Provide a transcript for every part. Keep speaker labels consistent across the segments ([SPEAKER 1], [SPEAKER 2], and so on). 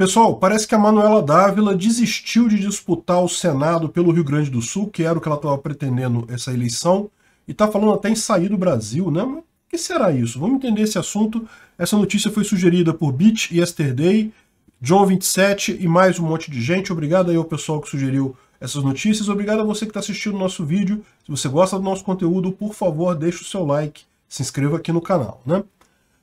[SPEAKER 1] Pessoal, parece que a Manuela Dávila desistiu de disputar o Senado pelo Rio Grande do Sul, que era o que ela estava pretendendo essa eleição, e está falando até em sair do Brasil, né? Mas o que será isso? Vamos entender esse assunto. Essa notícia foi sugerida por Beach Yesterday, John 27 e mais um monte de gente. Obrigado aí ao pessoal que sugeriu essas notícias. Obrigado a você que está assistindo o nosso vídeo. Se você gosta do nosso conteúdo, por favor, deixe o seu like, se inscreva aqui no canal, né?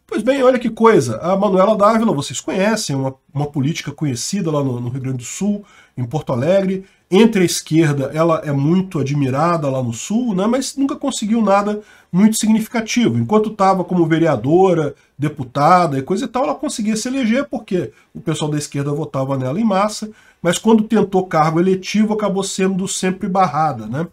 [SPEAKER 1] Pois bem, olha que coisa. A Manuela Dávila, vocês conhecem, uma, uma política conhecida lá no, no, Rio Grande do Sul, em Porto Alegre. Entre a esquerda, ela é muito admirada lá no Sul, né, mas nunca conseguiu nada muito significativo. Enquanto estava como vereadora, deputada e coisa e tal, ela conseguia se eleger porque o pessoal da esquerda votava nela em massa, mas quando tentou cargo eletivo, acabou sendo sempre barrada. Né?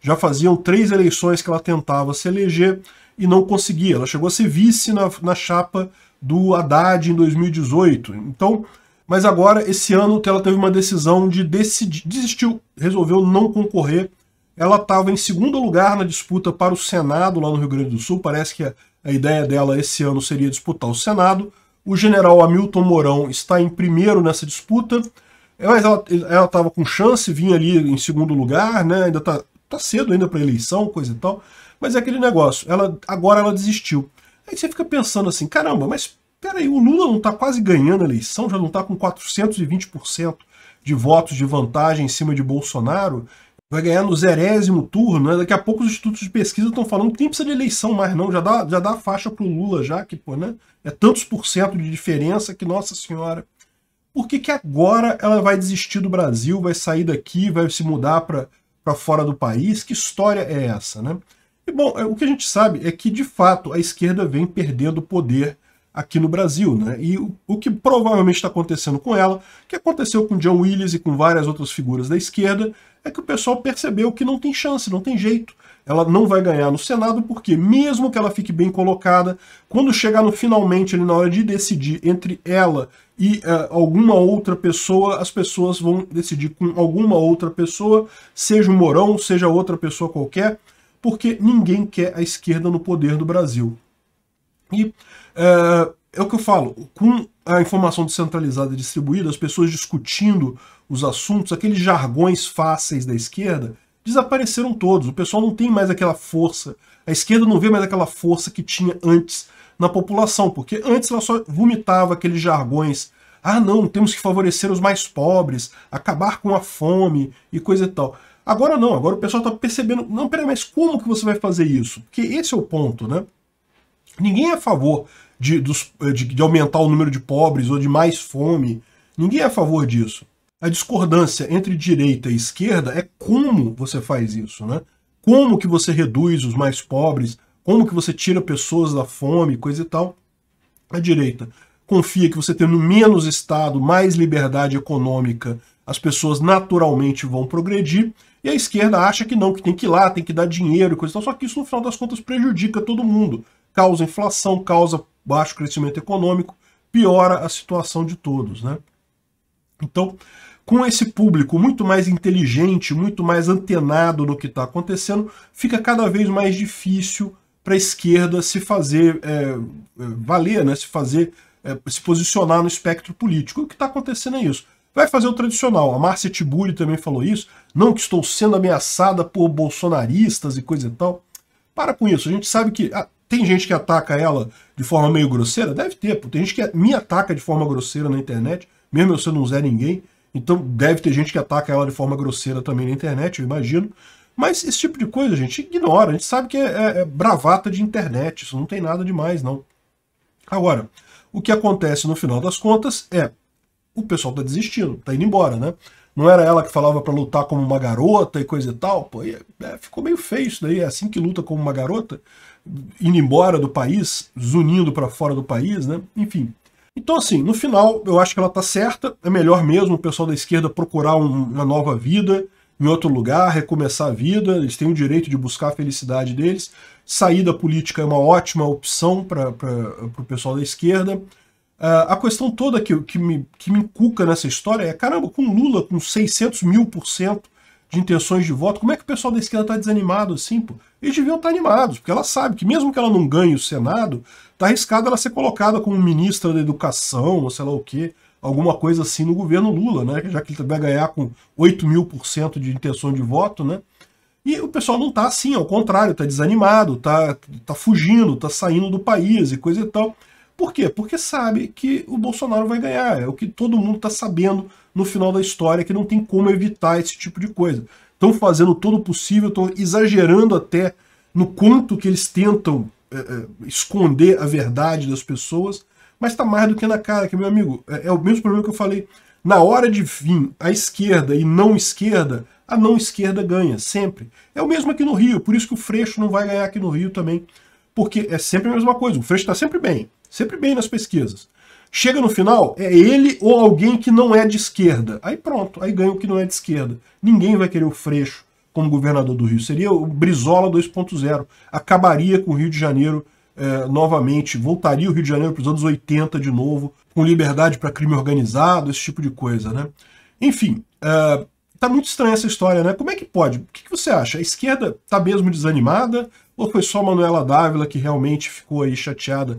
[SPEAKER 1] Já faziam três eleições que ela tentava se eleger e não conseguia. Ela chegou a ser vice na, na chapa do Haddad em 2018. Então, mas agora, esse ano, ela teve uma decisão de decidir, desistiu, resolveu não concorrer. Ela estava em segundo lugar na disputa para o Senado lá no Rio Grande do Sul. Parece que a, a ideia dela esse ano seria disputar o Senado. O general Hamilton Mourão está em primeiro nessa disputa, é, mas ela estava com chance, vinha ali em segundo lugar, né? Ainda tá, tá cedo ainda para eleição, coisa e tal. Mas é aquele negócio, ela, agora ela desistiu. Aí você fica pensando assim, caramba, mas peraí, o Lula não está quase ganhando a eleição, já não está com 420% de votos de vantagem em cima de Bolsonaro, vai ganhar no zerésimo turno, né? daqui a pouco os institutos de pesquisa estão falando que nem precisa de eleição mais não, já dá, já dá a faixa pro Lula já, que pô, né? é tantos por cento de diferença que, nossa senhora, por que, que agora ela vai desistir do Brasil, vai sair daqui, vai se mudar para fora do país? Que história é essa, né? E, bom, é, o que a gente sabe é que, de fato, a esquerda vem perdendo poder aqui no Brasil, né? E o, que provavelmente está acontecendo com ela, que aconteceu com John Willis e com várias outras figuras da esquerda, é que o pessoal percebeu que não tem chance, não tem jeito. Ela não vai ganhar no Senado porque, mesmo que ela fique bem colocada, quando chegar no finalmente, ali, na hora de decidir entre ela e uh, alguma outra pessoa, as pessoas vão decidir com alguma outra pessoa, seja o Morão, seja outra pessoa qualquer porque ninguém quer a esquerda no poder do Brasil. E é, é o que eu falo, com a informação descentralizada e distribuída, as pessoas discutindo os assuntos, aqueles jargões fáceis da esquerda, desapareceram todos. O pessoal não tem mais aquela força. A esquerda não vê mais aquela força que tinha antes na população, porque antes ela só vomitava aqueles jargões. Ah, não, temos que favorecer os mais pobres, acabar com a fome e coisa e tal. Agora não, agora o pessoal está percebendo, não, peraí, mas como que você vai fazer isso? Porque esse é o ponto, né? Ninguém é a favor de, dos, de, de aumentar o número de pobres ou de mais fome. Ninguém é a favor disso. A discordância entre direita e esquerda é como você faz isso, né? Como que você reduz os mais pobres, como que você tira pessoas da fome, coisa e tal. A direita confia que você tendo menos Estado, mais liberdade econômica, as pessoas naturalmente vão progredir. E a esquerda acha que não, que tem que ir lá, tem que dar dinheiro e coisa tal. Só que isso, no final das contas, prejudica todo mundo. Causa inflação, causa baixo crescimento econômico, piora a situação de todos, né? Então, com esse público muito mais inteligente, muito mais antenado no que está acontecendo, fica cada vez mais difícil para a esquerda se fazer é, é, valer, né? se fazer é, se posicionar no espectro político. O que está acontecendo é isso vai fazer o tradicional. A Márcia Tiburi também falou isso. Não que estou sendo ameaçada por bolsonaristas e coisa e tal. Para com isso. A gente sabe que ah, tem gente que ataca ela de forma meio grosseira. Deve ter. Pô. Tem gente que me ataca de forma grosseira na internet, mesmo eu sendo um zé ninguém. Então deve ter gente que ataca ela de forma grosseira também na internet, eu imagino. Mas esse tipo de coisa, a gente ignora. A gente sabe que é, é, é bravata de internet. Isso não tem nada demais, não. Agora, o que acontece no final das contas é o pessoal tá desistindo, tá indo embora, né? Não era ela que falava para lutar como uma garota e coisa e tal? Pô, e, é, é, ficou meio feio isso daí. É assim que luta como uma garota, indo embora do país, zunindo para fora do país, né? Enfim. Então, assim, no final, eu acho que ela tá certa. É melhor mesmo o pessoal da esquerda procurar um, uma nova vida em outro lugar, recomeçar a vida. Eles têm o direito de buscar a felicidade deles. Sair da política é uma ótima opção para o pessoal da esquerda. Ah, a questão toda que, que, me, que me encuca nessa história é, caramba, com Lula com 600 mil por cento de intenções de voto, como é que o pessoal da esquerda está desanimado assim, pô? Eles deviam estar tá animados, porque ela sabe que mesmo que ela não ganhe o Senado, está arriscado ela ser colocada como ministra da educação, ou sei lá o quê, alguma coisa assim no governo Lula, né? Já que ele vai ganhar com 8 mil por cento de intenção de voto, né? E o pessoal não está assim, ao contrário, está desanimado, está tá fugindo, está saindo do país e coisa e tal. Por quê? Porque sabe que o Bolsonaro vai ganhar. É o que todo mundo está sabendo no final da história, que não tem como evitar esse tipo de coisa. Estão fazendo todo o possível, estão exagerando até no quanto que eles tentam é, é, esconder a verdade das pessoas, mas está mais do que na cara, que, meu amigo, é, é o mesmo problema que eu falei. Na hora de vir a esquerda e não esquerda, a não esquerda ganha, sempre. É o mesmo aqui no Rio, por isso que o Freixo não vai ganhar aqui no Rio também, porque é sempre a mesma coisa. O Freixo está sempre bem, sempre bem nas pesquisas. Chega no final, é ele ou alguém que não é de esquerda. Aí pronto, aí ganha o que não é de esquerda. Ninguém vai querer o Freixo como governador do Rio. Seria o Brizola 2.0. Acabaria com o Rio de Janeiro é, novamente. Voltaria o Rio de Janeiro para os anos 80 de novo, com liberdade para crime organizado, esse tipo de coisa, né? Enfim, uh, tá muito estranha essa história, né? Como é que pode? O que, que você acha? A esquerda tá mesmo desanimada? Ou foi só Manuela Dávila que realmente ficou aí chateada